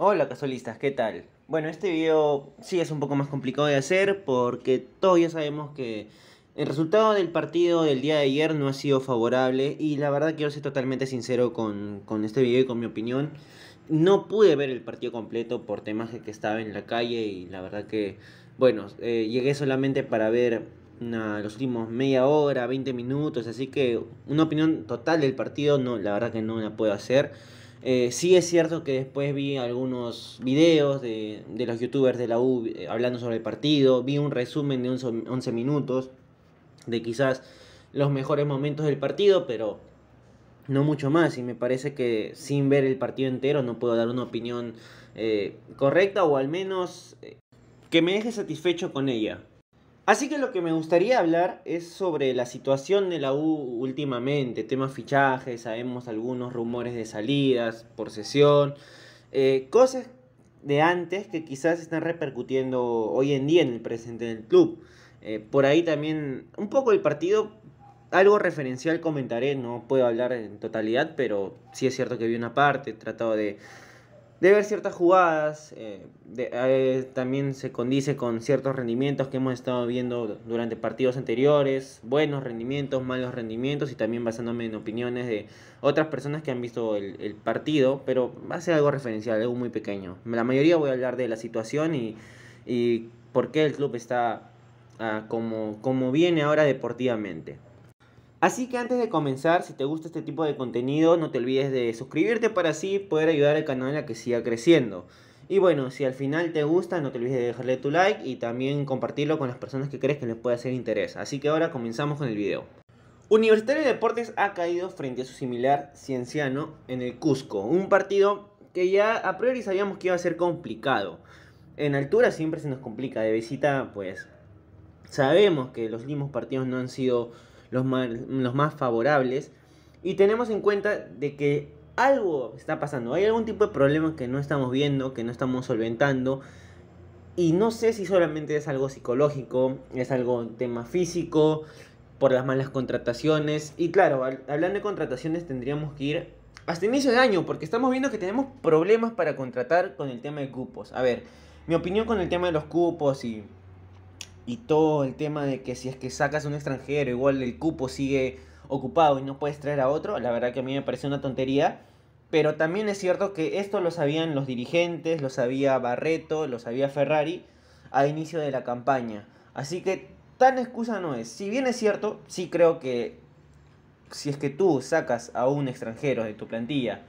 Hola casualistas, ¿qué tal? Bueno, este video sí es un poco más complicado de hacer porque todos ya sabemos que el resultado del partido del día de ayer no ha sido favorable y la verdad quiero ser totalmente sincero con, este video y con mi opinión. No pude ver el partido completo por temas que estaba en la calle y la verdad que, bueno, eh, llegué solamente para ver los últimos media hora, 20 minutos, así que una opinión total del partido no, la verdad que no la puedo hacer. Eh, sí es cierto que después vi algunos videos de, de los youtubers de la U eh, hablando sobre el partido, vi un resumen de 11, minutos de quizás los mejores momentos del partido, pero no mucho más y me parece que sin ver el partido entero no puedo dar una opinión eh, correcta o al menos que me deje satisfecho con ella. Así que lo que me gustaría hablar es sobre la situación de la U últimamente, temas fichajes, sabemos algunos rumores de salidas por sesión, eh, cosas de antes que quizás están repercutiendo hoy en día en el presente del club. Eh, por ahí también un poco el partido, algo referencial comentaré, no puedo hablar en totalidad, pero sí es cierto que vi una parte, he tratado de Debe ver ciertas jugadas, eh, eh, también se condice con ciertos rendimientos que hemos estado viendo durante partidos anteriores, buenos rendimientos, malos rendimientos y también basándome en opiniones de otras personas que han visto el, partido, pero va a ser algo referencial, algo muy pequeño. La mayoría voy a hablar de la situación y, y por qué el club está ah, como, como viene ahora deportivamente. Así que antes de comenzar, si te gusta este tipo de contenido, no te olvides de suscribirte para así poder ayudar al canal a que siga creciendo. Y bueno, si al final te gusta, no te olvides de dejarle tu like y también compartirlo con las personas que crees que les puede hacer interés. Así que ahora comenzamos con el video. Universitario de Deportes ha caído frente a su similar Cienciano en el Cusco, un partido que ya a priori sabíamos que iba a ser complicado. En altura siempre se nos complica, de visita pues sabemos que los mismos partidos no han sido los más, los más favorables. Y tenemos en cuenta de que algo está pasando, hay algún tipo de problema que no estamos viendo, que no estamos solventando. Y no sé si solamente es algo psicológico, es algo tema físico, por las malas contrataciones. Y claro, hablando de contrataciones tendríamos que ir hasta inicio de año, porque estamos viendo que tenemos problemas para contratar con el tema de cupos. A ver, mi opinión con el tema de los cupos y y todo el tema de que si es que sacas a un extranjero, igual el cupo sigue ocupado y no puedes traer a otro, la verdad que a mí me parece una tontería. Pero también es cierto que esto lo sabían los dirigentes, lo sabía Barreto, lo sabía Ferrari a inicio de la campaña. Así que tan excusa no es. Si bien es cierto, sí creo que si es que tú sacas a un extranjero de tu plantilla,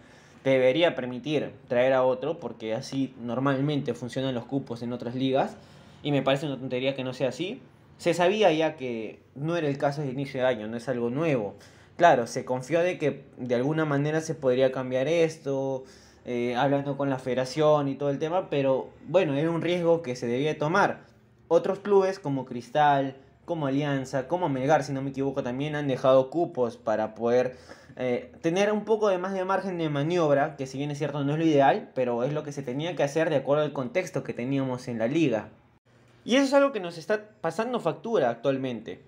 te debería permitir traer a otro, porque así normalmente funcionan los cupos en otras ligas y me parece una tontería que no sea así. Se sabía ya que no era el caso de inicio de año, no es algo nuevo. Claro, se confió de que de alguna manera se podría cambiar esto, eh, hablando con la federación y todo el tema, pero bueno, era un riesgo que se debía tomar. Otros clubes como Cristal, como Alianza, como Melgar, si no me equivoco, también han dejado cupos para poder eh, tener un poco de más de margen de maniobra, que si bien es cierto no es lo ideal, pero es lo que se tenía que hacer de acuerdo al contexto que teníamos en la liga. Y eso es algo que nos está pasando factura actualmente.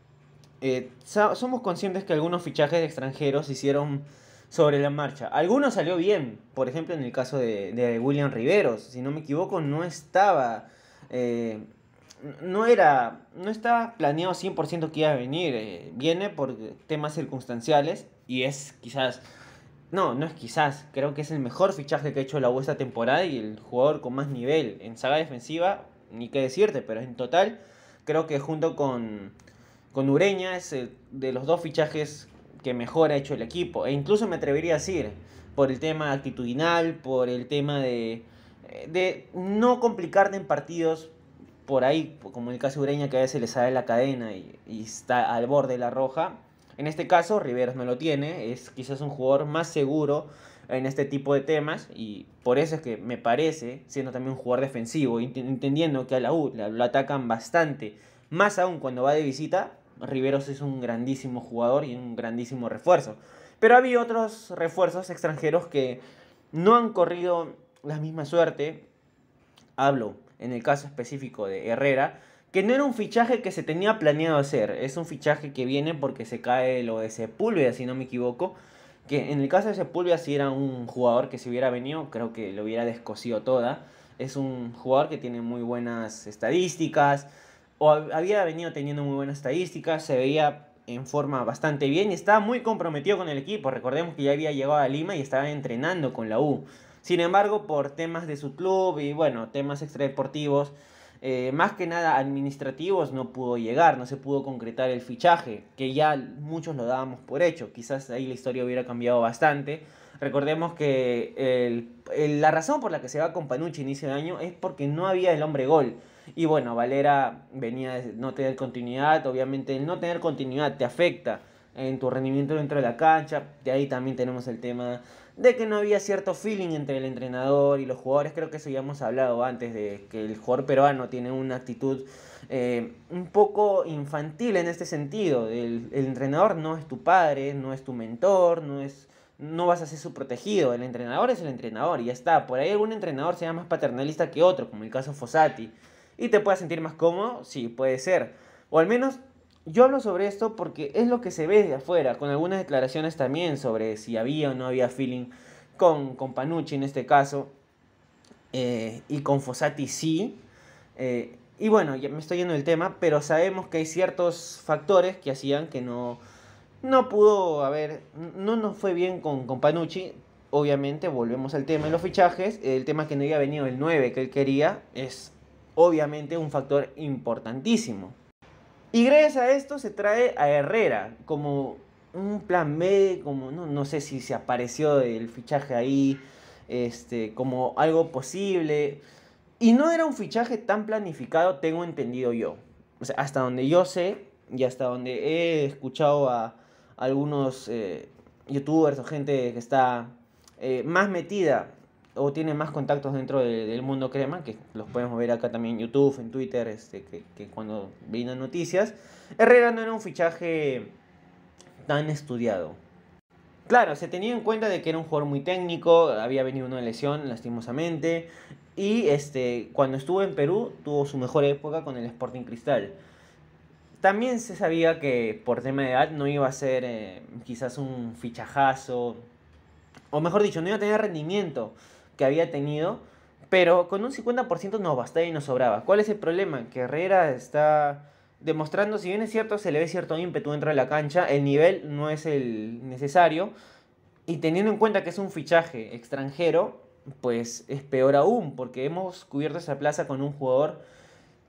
Eh, somos conscientes que algunos fichajes de extranjeros se hicieron sobre la marcha. Algunos salió bien, por ejemplo en el caso de, William Riveros, si no me equivoco, no estaba... Eh, no era no estaba planeado 100% que iba a venir eh, viene por temas circunstanciales y es quizás no no es quizás creo que es el mejor fichaje que ha hecho la U esta temporada y el jugador con más nivel en saga defensiva ni qué decirte, pero en total creo que junto con, con Ureña es eh, de los dos fichajes que mejor ha hecho el equipo. E incluso me atrevería a decir, por el tema actitudinal, por el tema de, eh, de no complicarte en partidos por ahí, como en el caso de Ureña que a veces le sale la cadena y, está al borde de la roja. En este caso, Riveros no lo tiene, es quizás un jugador más seguro en este tipo de temas y por eso es que me parece, siendo también un jugador defensivo, entendiendo que a la U lo atacan bastante, más aún cuando va de visita, Riveros es un grandísimo jugador y un grandísimo refuerzo. Pero había otros refuerzos extranjeros que no han corrido la misma suerte. Hablo en el caso específico de Herrera, que no era un fichaje que se tenía planeado hacer. Es un fichaje que viene porque se cae lo de Sepúlveda, si no me equivoco. Que en el caso de Sepúlveda, si era un jugador que si hubiera venido, creo que lo hubiera descosido toda. Es un jugador que tiene muy buenas estadísticas, o había venido teniendo muy buenas estadísticas, se veía en forma bastante bien y estaba muy comprometido con el equipo. Recordemos que ya había llegado a Lima y estaba entrenando con la U. Sin embargo, por temas de su club y bueno, temas extradeportivos, eh, más que nada administrativos, no pudo llegar, no se pudo concretar el fichaje, que ya muchos lo dábamos por hecho. Quizás ahí la historia hubiera cambiado bastante. Recordemos que la razón por la que se va con Panucci inicio de año es porque no había el hombre gol. Y bueno, Valera venía de no tener continuidad, obviamente el no tener continuidad te afecta en tu rendimiento dentro de la cancha. De ahí también tenemos el tema de que no había cierto feeling entre el entrenador y los jugadores. Creo que eso ya hemos hablado antes de que el jugador peruano tiene una actitud eh, un poco infantil en este sentido. El, entrenador no es tu padre, no es tu mentor, no es... No vas a ser su protegido, el entrenador es el entrenador y ya está. Por ahí algún entrenador sea más paternalista que otro, como el caso Fossati. ¿Y te puedas sentir más cómodo? Sí, puede ser. O al menos yo hablo sobre esto porque es lo que se ve de afuera, con algunas declaraciones también sobre si había o no había feeling con, con Panucci en este caso, eh, y con Fossati sí. Eh, y bueno, ya me estoy yendo del tema, pero sabemos que hay ciertos factores que hacían que no, no pudo haber, no nos fue bien con, con Panucci. Obviamente, volvemos al tema de los fichajes. El tema que no había venido el 9 que él quería es obviamente un factor importantísimo. Y gracias a esto se trae a Herrera como un plan B, como no, sé si se apareció el fichaje ahí, este, como algo posible. Y no era un fichaje tan planificado, tengo entendido yo. O sea, hasta donde yo sé y hasta donde he escuchado a algunos eh, youtubers o gente que está eh, más metida o tiene más contactos dentro del mundo crema, que los podemos ver acá también en YouTube, en Twitter, este, que, cuando vienen noticias, Herrera no era un fichaje tan estudiado. Claro, se tenía en cuenta de que era un jugador muy técnico, había venido una lesión lastimosamente, y este, cuando estuvo en Perú tuvo su mejor época con el Sporting Cristal. También se sabía que por tema de edad no iba a ser eh, quizás un fichajazo, o mejor dicho, no iba a tener rendimiento había tenido, pero con un 50% nos bastaba y nos sobraba. ¿Cuál es el problema? Que Herrera está demostrando, si bien es cierto, se le ve cierto ímpetu dentro de la cancha, el nivel no es el necesario, y teniendo en cuenta que es un fichaje extranjero, pues es peor aún, porque hemos cubierto esa plaza con un jugador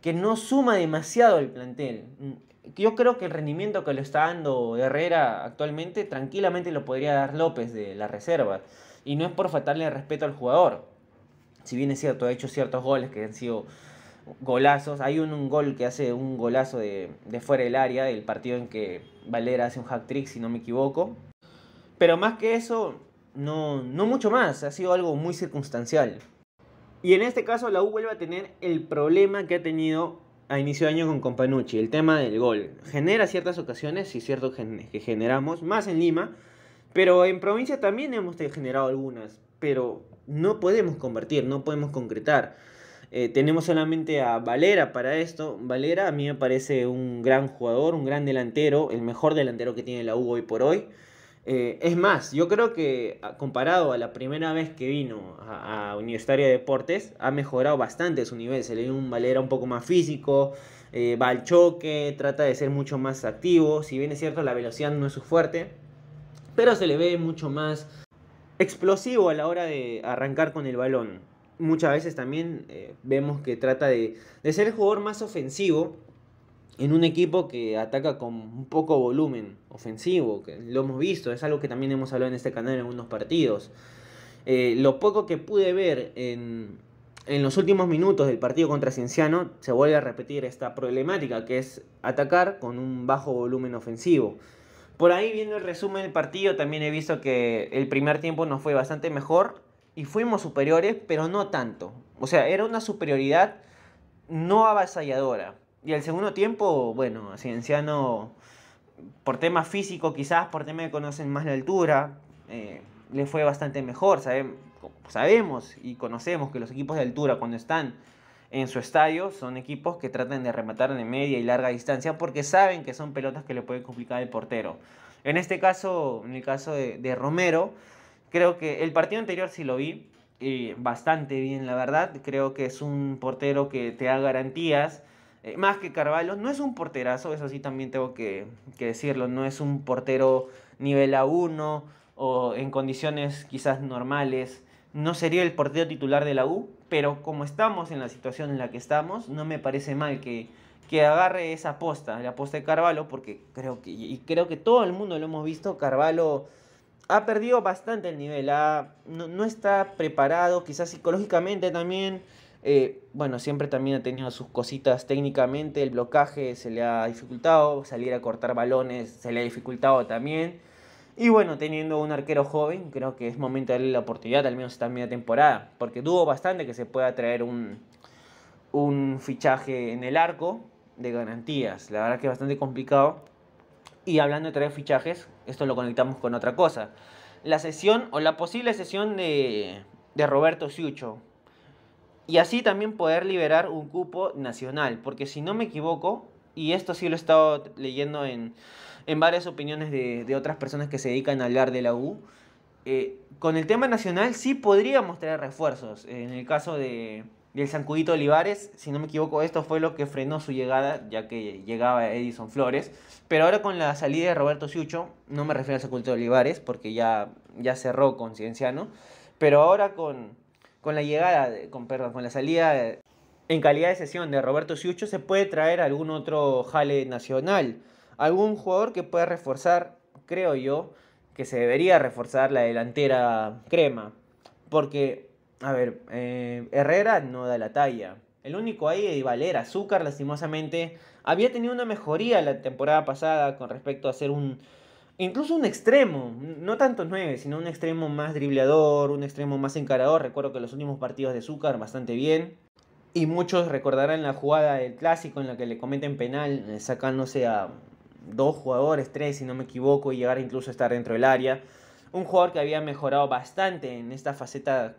que no suma demasiado el plantel. Yo creo que el rendimiento que le está dando Herrera actualmente tranquilamente lo podría dar López de la reserva. Y no es por faltarle respeto al jugador. Si bien es cierto, ha hecho ciertos goles que han sido golazos. Hay un, gol que hace un golazo de, fuera del área, del partido en que Valera hace un hack trick, si no me equivoco. Pero más que eso, no, no mucho más. Ha sido algo muy circunstancial. Y en este caso la U vuelve a tener el problema que ha tenido a inicio de año con Companucci, el tema del gol. Genera ciertas ocasiones, y cierto que generamos, más en Lima, pero en provincia también hemos generado algunas, pero no podemos convertir, no podemos concretar. Eh, tenemos solamente a Valera para esto. Valera a mí me parece un gran jugador, un gran delantero, el mejor delantero que tiene la U hoy por hoy. Eh, es más, yo creo que comparado a la primera vez que vino a, Universitaria de Deportes, ha mejorado bastante su nivel. Se le dio un Valera un poco más físico, eh, va al choque, trata de ser mucho más activo. Si bien es cierto, la velocidad no es su fuerte, pero se le ve mucho más explosivo a la hora de arrancar con el balón. Muchas veces también eh, vemos que trata de, ser el jugador más ofensivo en un equipo que ataca con un poco volumen ofensivo, lo hemos visto, es algo que también hemos hablado en este canal en algunos partidos. Eh, lo poco que pude ver en, en los últimos minutos del partido contra Cienciano, se vuelve a repetir esta problemática que es atacar con un bajo volumen ofensivo. Por ahí viendo el resumen del partido, también he visto que el primer tiempo nos fue bastante mejor y fuimos superiores, pero no tanto. O sea, era una superioridad no avasalladora. Y el segundo tiempo, bueno, Cienciano, por tema físico quizás, por tema de que conocen más la altura, eh, le fue bastante mejor. sabemos y conocemos que los equipos de altura cuando están en su estadio son equipos que tratan de rematar de media y larga distancia porque saben que son pelotas que le pueden complicar el portero. En este caso, en el caso de, Romero, creo que el partido anterior sí lo vi eh, bastante bien, la verdad. Creo que es un portero que te da garantías. Eh, más que Carvalho, no es un porterazo, eso sí también tengo que, que decirlo, no es un portero nivel A1 o en condiciones quizás normales no sería el portero titular de la U, pero como estamos en la situación en la que estamos, no me parece mal que, agarre esa aposta, la aposta de Carvalho, porque creo que, y creo que todo el mundo lo hemos visto, Carvalho ha perdido bastante el nivel, ha, no, está preparado, quizás psicológicamente también, eh, bueno, siempre también ha tenido sus cositas técnicamente, el blocaje se le ha dificultado, salir a cortar balones se le ha dificultado también, y bueno, teniendo un arquero joven, creo que es momento de darle la oportunidad, al menos esta media temporada, porque dudo bastante que se pueda traer un, fichaje en el arco de garantías. La verdad que es bastante complicado. Y hablando de traer fichajes, esto lo conectamos con otra cosa. La sesión o la posible sesión de, de Roberto Ciucho. Y así también poder liberar un cupo nacional, porque si no me equivoco, y esto sí lo he estado leyendo en en varias opiniones de, de otras personas que se dedican a hablar de la U. Eh, con el tema nacional sí podríamos traer refuerzos. En el caso de, del Sancudito Olivares, si no me equivoco, esto fue lo que frenó su llegada, ya que llegaba Edison Flores. Pero ahora con la salida de Roberto Siucho, no me refiero al Sancudito Olivares, porque ya, ya cerró con Cienciano. Pero ahora con, con la llegada, con, perdón, con la salida en calidad de sesión de Roberto Siucho, se puede traer algún otro jale nacional algún jugador que pueda reforzar, creo yo, que se debería reforzar la delantera crema. Porque, a ver, eh, Herrera no da la talla. El único ahí es Valera. Azúcar, lastimosamente, había tenido una mejoría la temporada pasada con respecto a ser un. Incluso un extremo, no tanto nueve, sino un extremo más dribleador, un extremo más encarador. Recuerdo que los últimos partidos de Azúcar bastante bien. Y muchos recordarán la jugada del clásico en la que le cometen penal eh, sacándose a, dos jugadores, tres si no me equivoco, y llegar incluso a estar dentro del área. Un jugador que había mejorado bastante en esta faceta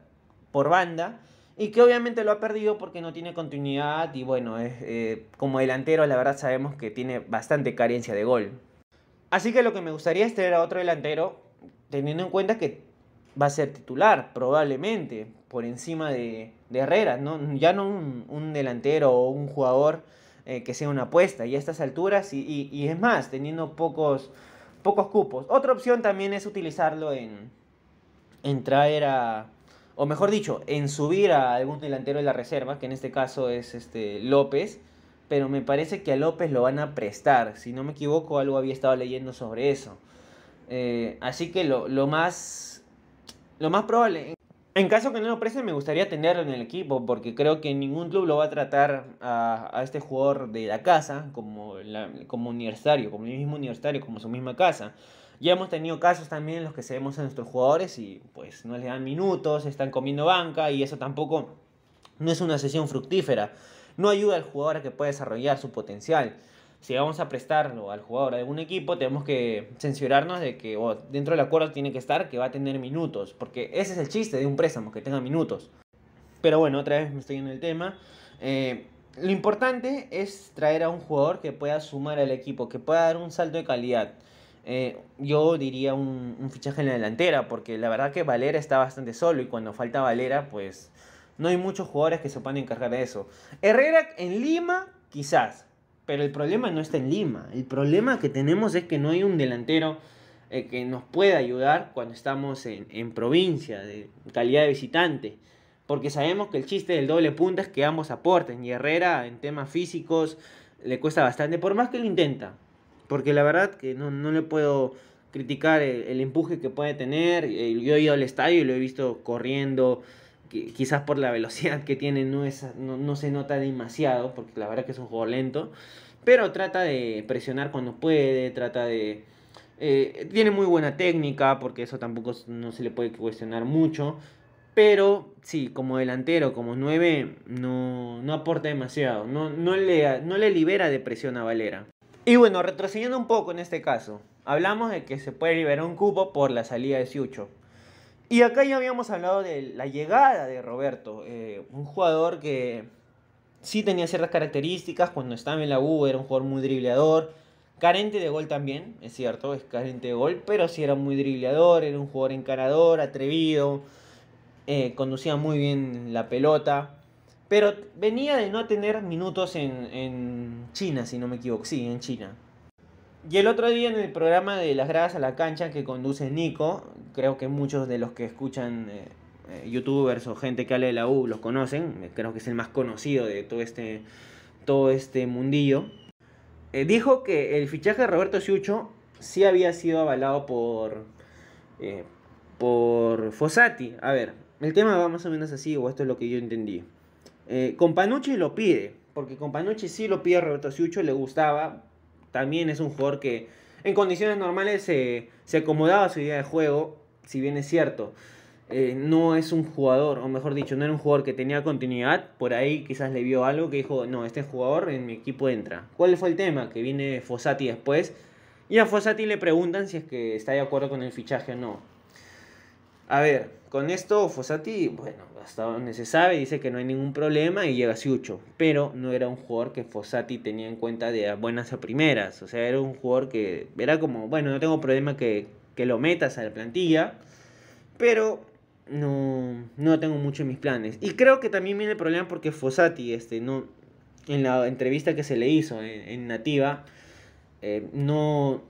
por banda y que obviamente lo ha perdido porque no tiene continuidad y bueno, es, eh, como delantero la verdad sabemos que tiene bastante carencia de gol. Así que lo que me gustaría es tener a otro delantero teniendo en cuenta que va a ser titular probablemente por encima de, Herrera, ya no un delantero o un jugador eh, que sea una apuesta y a estas alturas y, es más, teniendo pocos, pocos cupos. Otra opción también es utilizarlo en, traer a, o mejor dicho, en subir a algún delantero de la reserva, que en este caso es este López, pero me parece que a López lo van a prestar, si no me equivoco algo había estado leyendo sobre eso. Eh, así que lo, lo, más, lo más probable en caso que no lo presten, me gustaría tenerlo en el equipo, porque creo que ningún club lo va a tratar a, este jugador de la casa como, como universitario, como el mismo universitario, como su misma casa. Ya hemos tenido casos también en los que se vemos a nuestros jugadores y pues no les dan minutos, están comiendo banca y eso tampoco no es una sesión fructífera. No ayuda al jugador a que pueda desarrollar su potencial si vamos a prestarlo al jugador de algún equipo, tenemos que censurarnos de que dentro del acuerdo tiene que estar que va a tener minutos, porque ese es el chiste de un préstamo, que tenga minutos. Pero bueno, otra vez me estoy en el tema. Eh, lo importante es traer a un jugador que pueda sumar al equipo, que pueda dar un salto de calidad. Eh, yo diría un, fichaje en la delantera, porque la verdad que Valera está bastante solo y cuando falta Valera, pues no hay muchos jugadores que se puedan encargar de eso. Herrera en Lima, quizás, pero el problema no está en Lima. El problema que tenemos es que no hay un delantero eh, que nos pueda ayudar cuando estamos en, provincia, de calidad de visitante. Porque sabemos que el chiste del doble punta es que ambos aporten. Y Herrera, en temas físicos, le cuesta bastante, por más que lo intenta. Porque la verdad que no, le puedo criticar el, el, empuje que puede tener. Eh, yo he ido al estadio y lo he visto corriendo, quizás por la velocidad que tiene no, no, se nota demasiado, porque la verdad que es un juego lento, pero trata de presionar cuando puede, trata de... Eh, tiene muy buena técnica, porque eso tampoco no se le puede cuestionar mucho, pero sí, como delantero, como 9, no, aporta demasiado, no, no, le, no le libera de presión a Valera. Y bueno, retrocediendo un poco en este caso, hablamos de que se puede liberar un cubo por la salida de Siucho. Y acá ya habíamos hablado de la llegada de Roberto, eh, un jugador que sí tenía ciertas características, cuando estaba en la U era un jugador muy dribleador, carente de gol también, es cierto, es carente de gol, pero sí era muy dribleador, era un jugador encarador, atrevido, eh, conducía muy bien la pelota, pero venía de no tener minutos en, en China, si no me equivoco, sí, en China. Y el otro día en el programa de Las Gradas a la Cancha que conduce Nico, creo que muchos de los que escuchan eh, eh, youtubers o gente que habla de la U los conocen, eh, creo que es el más conocido de todo este, todo este mundillo, dijo que el fichaje de Roberto Siucho sí había sido avalado por, por Fossati. A ver, el tema va más o menos así, o esto es lo que yo entendí. Companucci lo pide, porque Companucci sí lo pide a Roberto Ciucho, le gustaba, también es un jugador que en condiciones normales se acomodaba a su idea de juego, si bien es cierto. Eh, no es un jugador, o mejor dicho, no era un jugador que tenía continuidad. Por ahí quizás le vio algo que dijo, no, este jugador en mi equipo entra. ¿Cuál fue el tema? Que viene Fossati después. Y a Fossati le preguntan si es que está de acuerdo con el fichaje o no. A ver, con esto Fossati, bueno, hasta donde se sabe, dice que no hay ningún problema y llega Siucho. Pero no era un jugador que Fossati tenía en cuenta de buenas a primeras. O sea, era un jugador que era como, bueno, no tengo problema que, que lo metas a la plantilla. Pero no, no tengo mucho en mis planes. Y creo que también viene el problema porque Fossati, este, no, en la entrevista que se le hizo en, en Nativa, eh, no,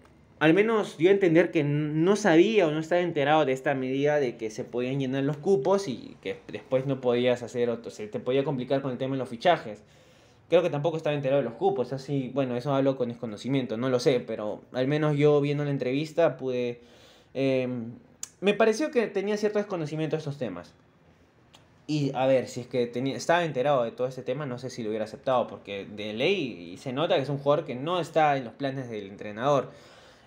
al menos dio a entender que no sabía o no estaba enterado de esta medida de que se podían llenar los cupos y que después no podías hacer otro, se te podía complicar con el tema de los fichajes. Creo que tampoco estaba enterado de los cupos, así, bueno, eso hablo con desconocimiento, no lo sé, pero al menos yo viendo la entrevista pude... Em, me pareció que tenía cierto desconocimiento de estos temas. Y a ver, si es que tenía, estaba enterado de todo este tema, no sé si lo hubiera aceptado, porque de ley se nota que es un jugador que no está en los planes del entrenador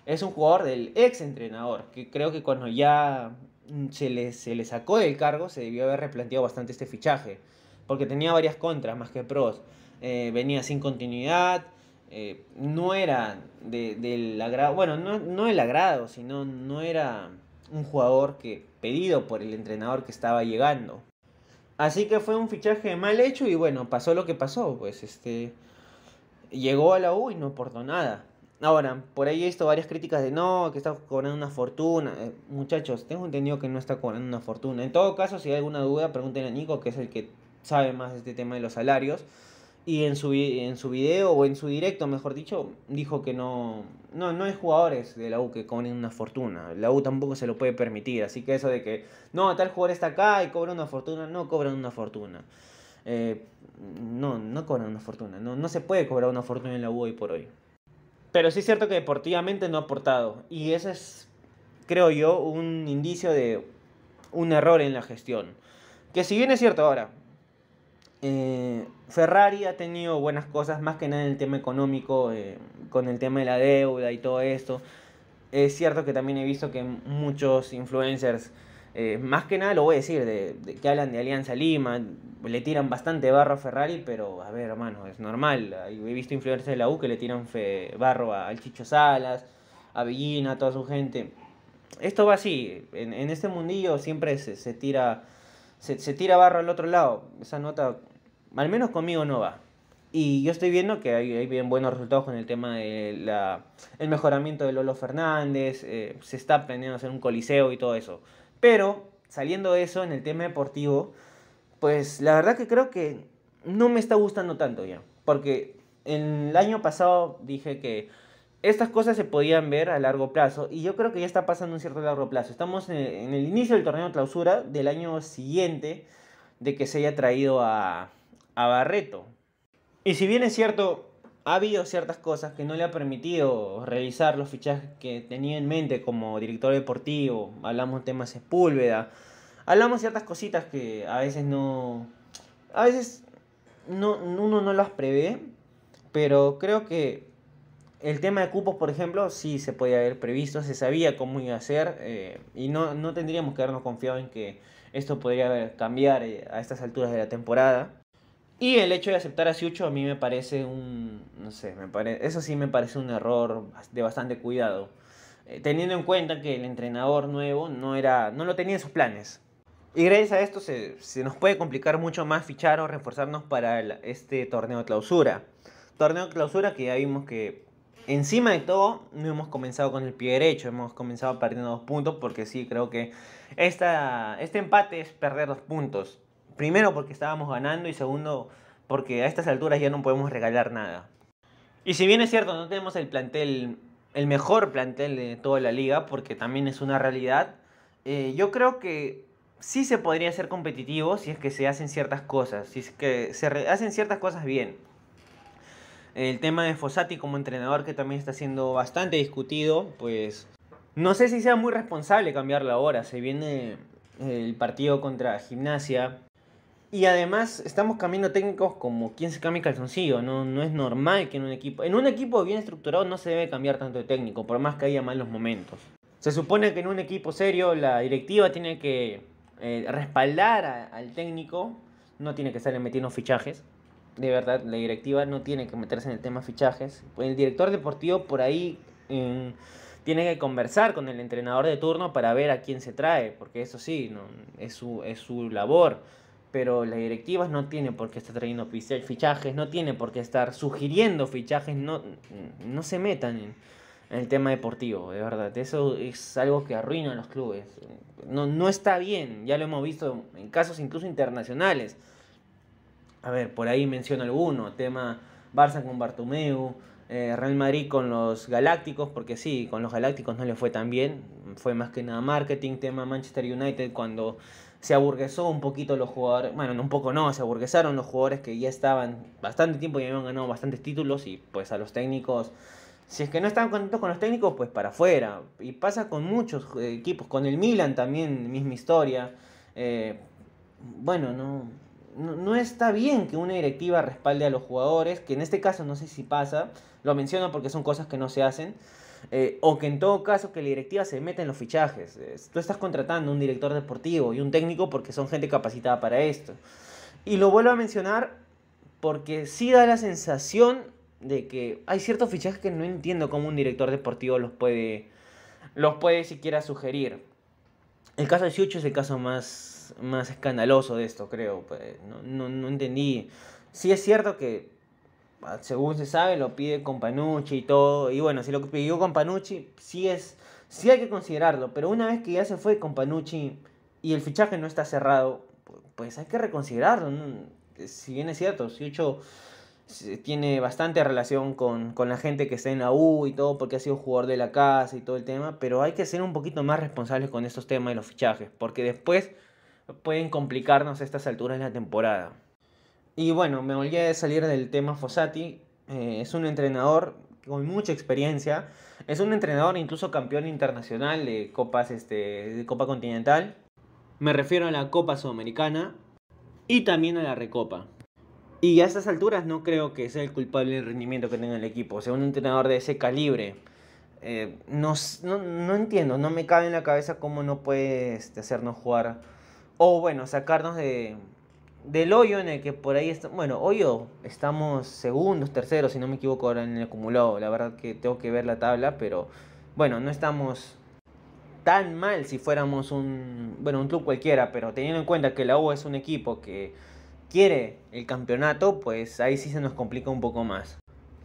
es un jugador del ex entrenador, que creo que cuando ya mm, se le, se le sacó del cargo se debió haber replanteado bastante este fichaje, porque tenía varias contras más que pros. Eh, venía sin continuidad, eh, no era del agrado, bueno, no, el agrado, sino no era un jugador que pedido por el entrenador que estaba llegando. Así que fue un fichaje mal hecho y bueno, pasó lo que pasó, pues este llegó a la U y no aportó nada. Ahora, por ahí he visto varias críticas de no, que está cobrando una fortuna. Eh, muchachos, tengo entendido que no está cobrando una fortuna. En todo caso, si hay alguna duda, pregúntenle a Nico, que es el que sabe más de este tema de los salarios. Y en su, en su video, o en su directo, mejor dicho, dijo que no, no, no hay jugadores de la U que cobren una fortuna. La U tampoco se lo puede permitir. Así que eso de que, no, tal jugador está acá y cobra una fortuna, no cobran una fortuna. Eh, no, no cobran una fortuna. No, no se puede cobrar una fortuna en la U hoy por hoy. Pero sí es cierto que deportivamente no ha aportado. Y ese es, creo yo, un indicio de un error en la gestión. Que si bien es cierto ahora, eh, Ferrari ha tenido buenas cosas, más que nada en el tema económico, eh, con el tema de la deuda y todo esto. Es cierto que también he visto que muchos influencers eh, más que nada lo voy a decir, de, que hablan de Alianza Lima, le tiran bastante barro a Ferrari, pero a ver, hermano, es normal. He visto influencers de la U que le tiran fe, barro al Chicho Salas, a Villina, a toda su gente. Esto va así, en, este mundillo siempre se, tira se, tira barro al otro lado. Esa nota, al menos conmigo no va. Y yo estoy viendo que hay, bien buenos resultados con el tema del el mejoramiento de Lolo Fernández, eh, se está aprendiendo a hacer un coliseo y todo eso. Pero saliendo de eso, en el tema deportivo, pues la verdad que creo que no me está gustando tanto ya. Porque en el año pasado dije que estas cosas se podían ver a largo plazo y yo creo que ya está pasando un cierto largo plazo. Estamos en el, inicio del torneo de clausura del año siguiente de que se haya traído a Barreto. Y si bien es cierto, ha habido ciertas cosas que no le ha permitido realizar los fichajes que tenía en mente como director deportivo, hablamos temas espúlveda. hablamos ciertas cositas que a veces no, a veces no, uno no las prevé, pero creo que el tema de cupos, por ejemplo, sí se podía haber previsto, se sabía cómo iba a ser eh, y no, tendríamos que habernos confiado en que esto podría cambiar eh, a estas alturas de la temporada. Y el hecho de aceptar a Siucho a mí me parece un, no sé, me parece eso sí me parece un error de bastante cuidado, eh, teniendo en cuenta que el entrenador nuevo no, era, no lo tenía en sus planes. Y gracias a esto se, nos puede complicar mucho más fichar o reforzarnos para este torneo de clausura. Torneo de clausura que ya vimos que encima de todo, no hemos comenzado con el pie derecho, hemos comenzado perdiendo dos puntos, porque sí, creo que esta, este empate es perder dos puntos. Primero porque estábamos ganando y segundo porque a estas alturas ya no podemos regalar nada. Y si bien es cierto, no tenemos el plantel, el mejor plantel de toda la liga, porque también es una realidad, eh, yo creo que sí se podría ser competitivo si es que se hacen ciertas cosas, si es que se hacen ciertas cosas bien. El tema de Fossati como entrenador, que también está siendo bastante discutido, pues no sé si sea muy responsable cambiarlo ahora. Se viene el partido contra Gimnasia, y además estamos cambiando técnicos como quien se cambia calzoncillo. No, no es normal que en un equipo. En un equipo bien estructurado no se debe cambiar tanto de técnico, por más que haya malos momentos. Se supone que en un equipo serio la directiva tiene que eh, respaldar al técnico. No tiene que salir metiendo fichajes. De verdad, la directiva no tiene que meterse en el tema fichajes. El director deportivo por ahí. tiene que conversar con el entrenador de turno para ver a quién se trae, porque eso sí, no, es, su, es su labor pero las directivas no tienen por qué estar trayendo fichajes, no tiene por qué estar sugiriendo fichajes, no, no se metan en, el tema deportivo, de verdad. Eso es algo que arruina a los clubes. No, no está bien, ya lo hemos visto en casos incluso internacionales. A ver, por ahí menciono alguno, tema Barça con Bartomeu, eh, Real Madrid con los Galácticos, porque sí, con los Galácticos no le fue tan bien, fue más que nada marketing, tema Manchester United cuando se aburguesó un poquito los jugadores, bueno, un poco no, se aburguesaron los jugadores que ya estaban bastante tiempo y habían ganado bastantes títulos y pues a los técnicos, si es que no estaban contentos con los técnicos, pues para afuera. Y pasa con muchos eh, equipos, con el Milan también, misma historia. Eh, bueno, no, no, no, está bien que una directiva respalde a los jugadores, que en este caso no sé si pasa, lo menciono porque son cosas que no se hacen. Eh, o que en todo caso que la directiva se meta en los fichajes. Tú estás contratando un director deportivo y un técnico porque son gente capacitada para esto. Y lo vuelvo a mencionar porque sí da la sensación de que hay ciertos fichajes que no entiendo cómo un director deportivo los puede, los puede siquiera sugerir. El caso de Chucho es el caso más, más escandaloso de esto, creo. Pues, no, no entendí. Sí es cierto que según se sabe, lo pide con Panucci y todo. Y bueno, si lo pidió con Panucci, sí, es, sí hay que considerarlo. Pero una vez que ya se fue con Panucci y el fichaje no está cerrado, pues hay que reconsiderarlo. Si bien es cierto, si hecho tiene bastante relación con, la gente que está en la U y todo, porque ha sido jugador de la casa y todo el tema, pero hay que ser un poquito más responsables con estos temas de los fichajes, porque después pueden complicarnos estas alturas de la temporada. Y bueno, me volví de salir del tema Fossati. Eh, es un entrenador con mucha experiencia. Es un entrenador incluso campeón internacional de copas este, de Copa Continental. Me refiero a la Copa Sudamericana y también a la Recopa. Y a estas alturas no creo que sea el culpable el rendimiento que tenga el equipo. O sea, un entrenador de ese calibre. Eh, no, entiendo, no me cabe en la cabeza cómo no puede este, hacernos jugar. O bueno, sacarnos de, del hoyo en el que por ahí está, bueno, hoyo estamos segundos, terceros, si no me equivoco ahora en el acumulado, la verdad que tengo que ver la tabla, pero bueno, no estamos tan mal si fuéramos un, bueno, un club cualquiera, pero teniendo en cuenta que la U es un equipo que quiere el campeonato, pues ahí sí se nos complica un poco más.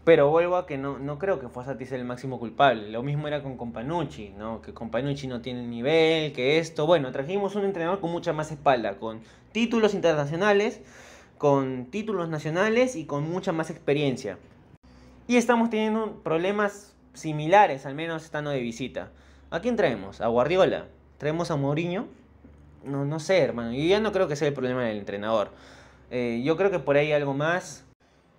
Pero vuelvo a que no, no creo que Fossati sea el máximo culpable. Lo mismo era con Companucci, ¿no? Que Companucci no tiene nivel, que esto. Bueno, trajimos un entrenador con mucha más espalda, con títulos internacionales, con títulos nacionales y con mucha más experiencia. Y estamos teniendo problemas similares, al menos estando de visita. ¿A quién traemos? ¿A Guardiola? ¿Traemos a Mourinho? No, sé, hermano. Yo ya no creo que sea el problema del entrenador. Eh, yo creo que por ahí algo más.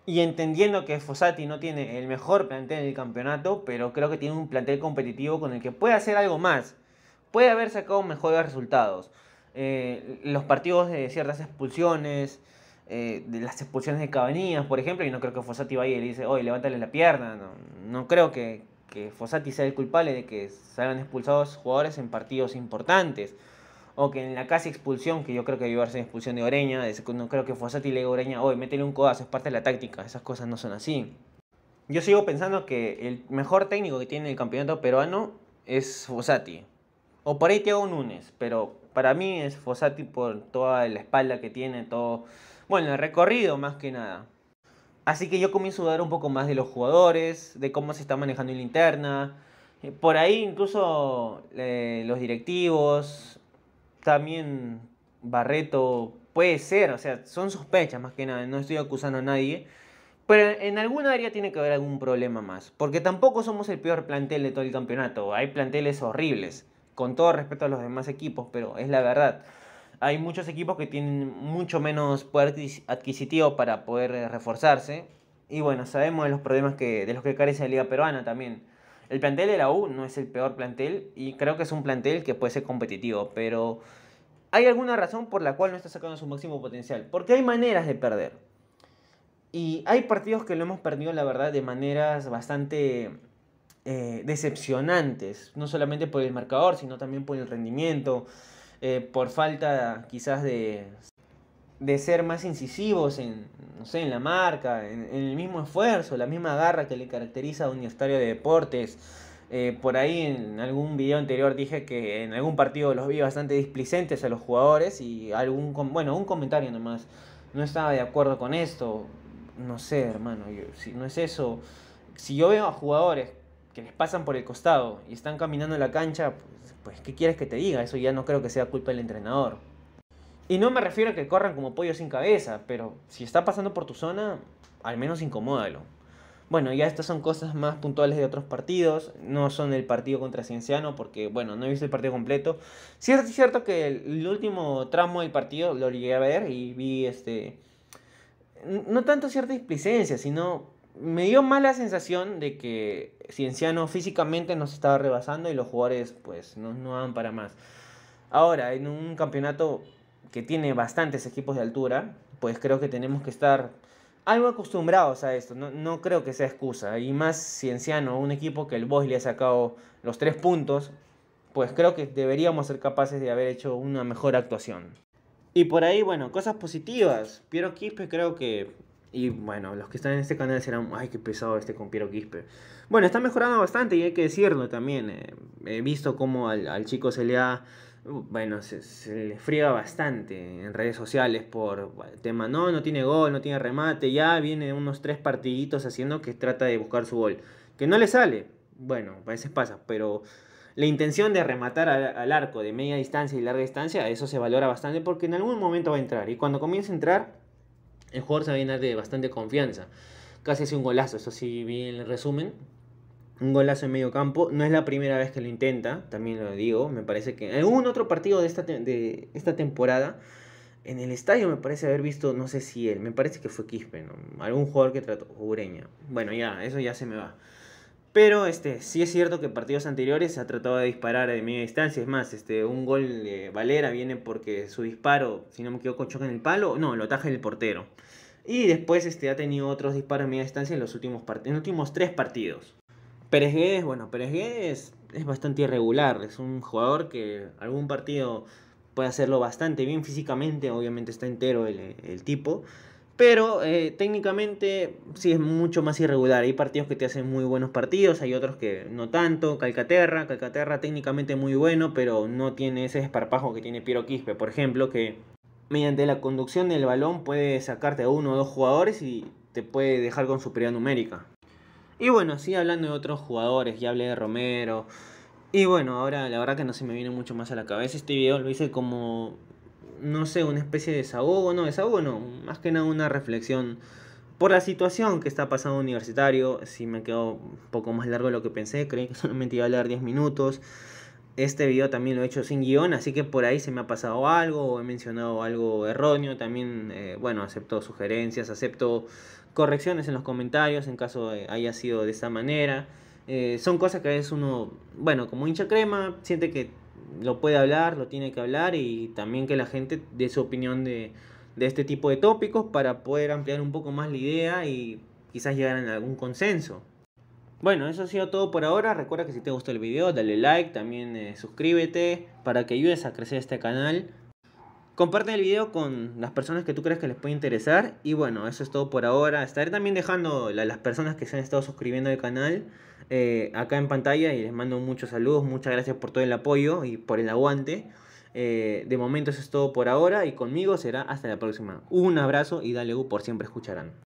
Y entendiendo que Fossati no tiene el mejor plantel del campeonato, pero creo que tiene un plantel competitivo con el que puede hacer algo más. Puede haber sacado mejores resultados. Eh, los partidos de ciertas expulsiones, eh, de las expulsiones de Cabanías, por ejemplo, y no creo que Fossati vaya y le dice, oye, levántale la pierna. No, creo que, que Fossati sea el culpable de que salgan expulsados jugadores en partidos importantes. O que en la casi expulsión, que yo creo que a ser expulsión de Oreña, no creo que Fossati le diga a Oreña, oye, métele un codazo, es parte de la táctica, esas cosas no son así. Yo sigo pensando que el mejor técnico que tiene el campeonato peruano es Fossati. O por ahí un lunes, pero para mí es Fossati por toda la espalda que tiene, todo, bueno, el recorrido más que nada. Así que yo comienzo a dar un poco más de los jugadores, de cómo se está manejando la interna. Eh, por ahí incluso eh, los directivos, también Barreto, puede ser, o sea, son sospechas más que nada, no estoy acusando a nadie. Pero en alguna área tiene que haber algún problema más, porque tampoco somos el peor plantel de todo el campeonato, hay planteles horribles con todo respeto a los demás equipos, pero es la verdad. Hay muchos equipos que tienen mucho menos poder adquisitivo para poder eh, reforzarse. Y bueno, sabemos de los problemas que, de los que carece la Liga Peruana también. El plantel de la U no es el peor plantel y creo que es un plantel que puede ser competitivo, pero hay alguna razón por la cual no está sacando su máximo potencial, porque hay maneras de perder. Y hay partidos que lo hemos perdido, la verdad, de maneras bastante eh, decepcionantes, no solamente por el marcador, sino también por el rendimiento, eh, por falta quizás de, de ser más incisivos en, sé, en la marca, en, el mismo esfuerzo, la misma garra que le caracteriza a un estadio de Deportes. Eh, por ahí en algún video anterior dije que en algún partido los vi bastante displicentes a los jugadores y algún, bueno, un comentario nomás, no estaba de acuerdo con esto, no sé hermano, si no es eso, si yo veo a jugadores que les pasan por el costado y están caminando en la cancha, pues, pues, ¿qué quieres que te diga? Eso ya no creo que sea culpa del entrenador. Y no me refiero a que corran como pollo sin cabeza, pero si está pasando por tu zona, al menos incomódalo. Bueno, ya estas son cosas más puntuales de otros partidos, no son el partido contra Cienciano, porque bueno, no he visto el partido completo. sí es cierto que el, último tramo del partido lo llegué a ver y vi este... No tanto cierta displicencia, sino me dio mala sensación de que Cienciano físicamente nos estaba rebasando y los jugadores pues no, no para más. Ahora, en un campeonato que tiene bastantes equipos de altura, pues creo que tenemos que estar algo acostumbrados a esto. No, no creo que sea excusa. Y más Cienciano, un equipo que el Boys le ha sacado los tres puntos, pues creo que deberíamos ser capaces de haber hecho una mejor actuación. Y por ahí, bueno, cosas positivas. Piero Quispe creo que y bueno, los que están en este canal serán, ay, qué pesado este con Piero Quispe. Bueno, está mejorando bastante y hay que decirlo también. Eh, he visto cómo al, chico se le ha, bueno, se, le friega bastante en redes sociales por el tema, no, no tiene gol, no tiene remate, ya viene unos tres partiditos haciendo que trata de buscar su gol. Que no le sale, bueno, a veces pasa, pero la intención de rematar al, arco de media distancia y larga distancia, eso se valora bastante porque en algún momento va a entrar. Y cuando comienza a entrar el jugador se va a llenar de bastante confianza. Casi hace un golazo, eso sí vi el resumen. Un golazo en medio campo. No es la primera vez que lo intenta, también lo digo. Me parece que en algún otro partido de esta, de esta temporada, en el estadio me parece haber visto, no sé si él, me parece que fue Quispe, algún jugador que trató, Ureña. Bueno, ya, eso ya se me va. Pero este, sí es cierto que en partidos anteriores ha tratado de disparar de media distancia. Es más, este, un gol de Valera viene porque su disparo, si no me equivoco, choca en el palo. No, lo ataja el portero. Y después este, ha tenido otros disparos de media distancia en los últimos, en últimos tres partidos. Pérez Guedes, bueno, Pérez Guedes es bastante irregular. Es un jugador que algún partido puede hacerlo bastante bien físicamente. Obviamente está entero el, el tipo pero eh, técnicamente sí es mucho más irregular. Hay partidos que te hacen muy buenos partidos, hay otros que no tanto. Calcaterra, Calcaterra técnicamente muy bueno, pero no tiene ese esparpajo que tiene Piero Quispe, por ejemplo, que mediante la conducción del balón puede sacarte a uno o dos jugadores y te puede dejar con superioridad numérica. Y bueno, sí, hablando de otros jugadores, ya hablé de Romero. Y bueno, ahora la verdad que no se me viene mucho más a la cabeza. Este video lo hice como no sé, una especie de desahogo, no, desahogo no, más que nada una reflexión por la situación que está pasando universitario. si me quedo un poco más largo de lo que pensé, creí que solamente iba a hablar 10 minutos. Este video también lo he hecho sin guión, así que por ahí se me ha pasado algo o he mencionado algo erróneo. También, eh, bueno, acepto sugerencias, acepto correcciones en los comentarios en caso haya sido de esa manera. Eh, son cosas que a veces uno, bueno, como hincha crema, siente que lo puede hablar, lo tiene que hablar y también que la gente dé su opinión de, este tipo de tópicos para poder ampliar un poco más la idea y quizás llegar a algún consenso. Bueno, eso ha sido todo por ahora. Recuerda que si te gustó el video, dale like, también eh, suscríbete para que ayudes a crecer este canal. Comparte el video con las personas que tú crees que les puede interesar. Y bueno, eso es todo por ahora. Estaré también dejando a las personas que se han estado suscribiendo al canal. Eh, acá en pantalla y les mando muchos saludos, muchas gracias por todo el apoyo y por el aguante. Eh, de momento eso es todo por ahora y conmigo será hasta la próxima. Un abrazo y dale U por siempre escucharán.